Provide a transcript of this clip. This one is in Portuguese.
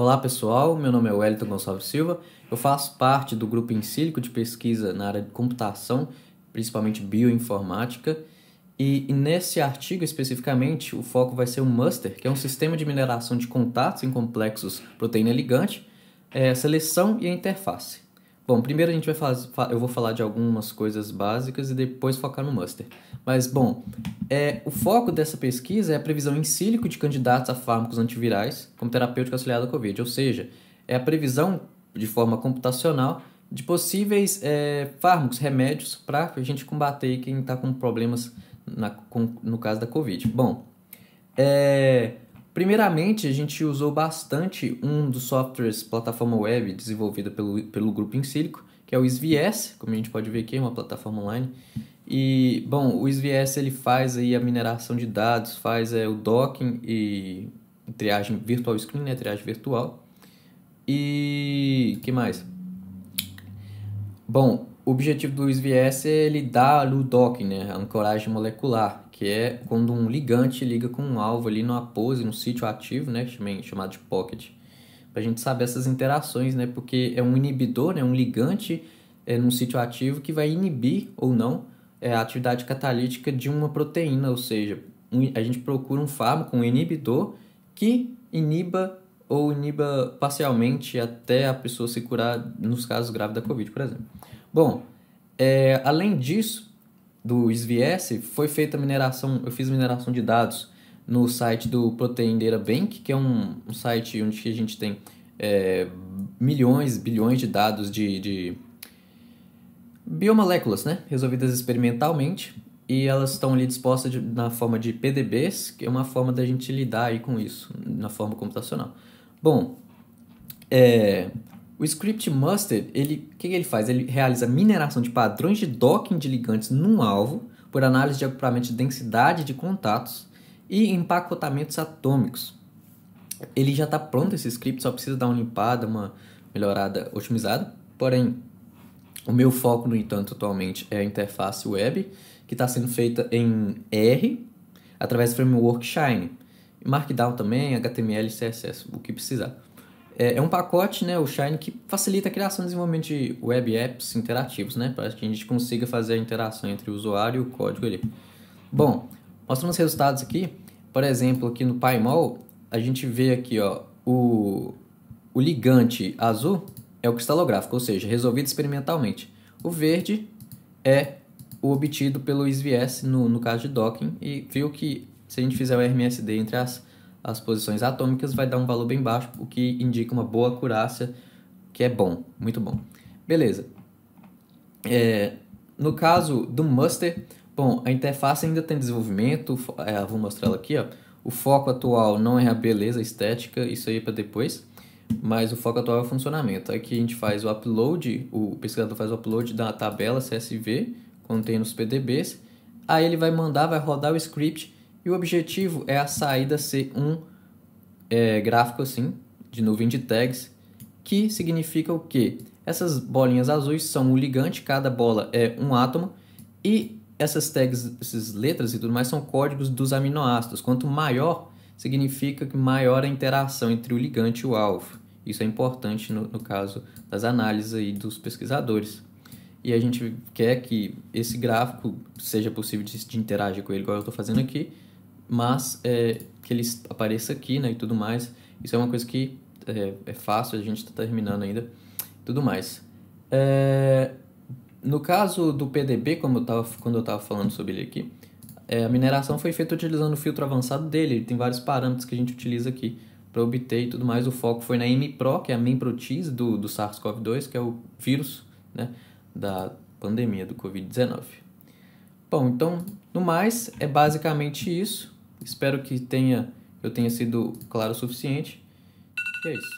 Olá pessoal, meu nome é Wellington Gonçalves Silva, eu faço parte do grupo Insílico de pesquisa na área de computação, principalmente bioinformática, e, nesse artigo especificamente o foco vai ser o Muster, que é um sistema de mineração de contatos em complexos proteína ligante, é, seleção e a interface. Bom, primeiro a gente vai falar, eu vou falar de algumas coisas básicas e depois focar no Muster. Mas, bom, é, o foco dessa pesquisa é a previsão em sílico de candidatos a fármacos antivirais como terapêutico auxiliado à Covid, ou seja, é a previsão de forma computacional de possíveis é, fármacos, remédios para a gente combater quem está com problemas na, com, no caso da Covid. Bom, é, Primeiramente, a gente usou bastante um dos softwares plataforma web desenvolvido pelo, pelo grupo Insilico, que é o SVS, como a gente pode ver aqui, é uma plataforma online. E, bom, o SVS ele faz aí a mineração de dados, faz é, o docking e triagem virtual screen, né, triagem virtual. E que mais? Bom, o objetivo do SVS é ele dar o docking, né, a ancoragem molecular que é quando um ligante liga com um alvo ali numa pose, num sítio ativo, né, chamado de pocket. Para a gente saber essas interações, né, porque é um inibidor, né, um ligante é, num sítio ativo que vai inibir ou não é, a atividade catalítica de uma proteína, ou seja, um, a gente procura um fármaco, um inibidor, que iniba ou iniba parcialmente até a pessoa se curar, nos casos graves da Covid, por exemplo. Bom, é, além disso, do SVS foi feita mineração, eu fiz mineração de dados no site do Protein Data Bank, que é um, um site onde a gente tem é, milhões, bilhões de dados de, de biomoléculas, né? Resolvidas experimentalmente e elas estão ali dispostas de, na forma de PDBs, que é uma forma da gente lidar aí com isso, na forma computacional. Bom, é, o script mustard, ele, o que, que ele faz? Ele realiza mineração de padrões de docking de ligantes num alvo por análise de agruramento de densidade de contatos e empacotamentos atômicos. Ele já está pronto esse script, só precisa dar uma limpada, uma melhorada otimizada. Porém, o meu foco, no entanto, atualmente é a interface web, que está sendo feita em R, através do framework Shine. Markdown também, HTML, CSS, o que precisar. É, é, um pacote, né, o Shine, que facilita a criação e desenvolvimento de web apps interativos, né, para que a gente consiga fazer a interação entre o usuário e o código ali. Bom, mostrando os resultados aqui, por exemplo, aqui no PyMall, a gente vê aqui, ó, o, o ligante azul é o cristalográfico, ou seja, resolvido experimentalmente. O verde é o obtido pelo SVS no, no caso de docking e viu que se a gente fizer o RMSD entre as as posições atômicas, vai dar um valor bem baixo, o que indica uma boa acurácia, que é bom, muito bom. Beleza. É, no caso do Muster, bom, a interface ainda tem desenvolvimento, é, vou mostrar ela aqui, ó. O foco atual não é a beleza estética, isso aí é para depois, mas o foco atual é o funcionamento. Aqui a gente faz o upload, o pesquisador faz o upload da tabela CSV, contendo os PDBs, aí ele vai mandar, vai rodar o script e o objetivo é a saída ser um é, gráfico assim, de nuvem de tags, que significa o quê? Essas bolinhas azuis são o ligante, cada bola é um átomo, e essas tags, essas letras e tudo mais são códigos dos aminoácidos. Quanto maior, significa que maior a interação entre o ligante e o alvo. Isso é importante no, no caso das análises aí dos pesquisadores. E a gente quer que esse gráfico seja possível de, de interagir com ele, igual eu estou fazendo aqui, mas é, que ele apareça aqui, né, e tudo mais, isso é uma coisa que é, é fácil, a gente está terminando ainda, tudo mais. É, no caso do PDB, como eu tava, quando eu estava falando sobre ele aqui, é, a mineração foi feita utilizando o filtro avançado dele, tem vários parâmetros que a gente utiliza aqui para obter e tudo mais. O foco foi na MPRO, que é a memprotease do, do SARS-CoV-2, que é o vírus né, da pandemia do Covid-19. Bom, então, no mais, é basicamente isso. Espero que tenha eu tenha sido claro o suficiente. E é isso.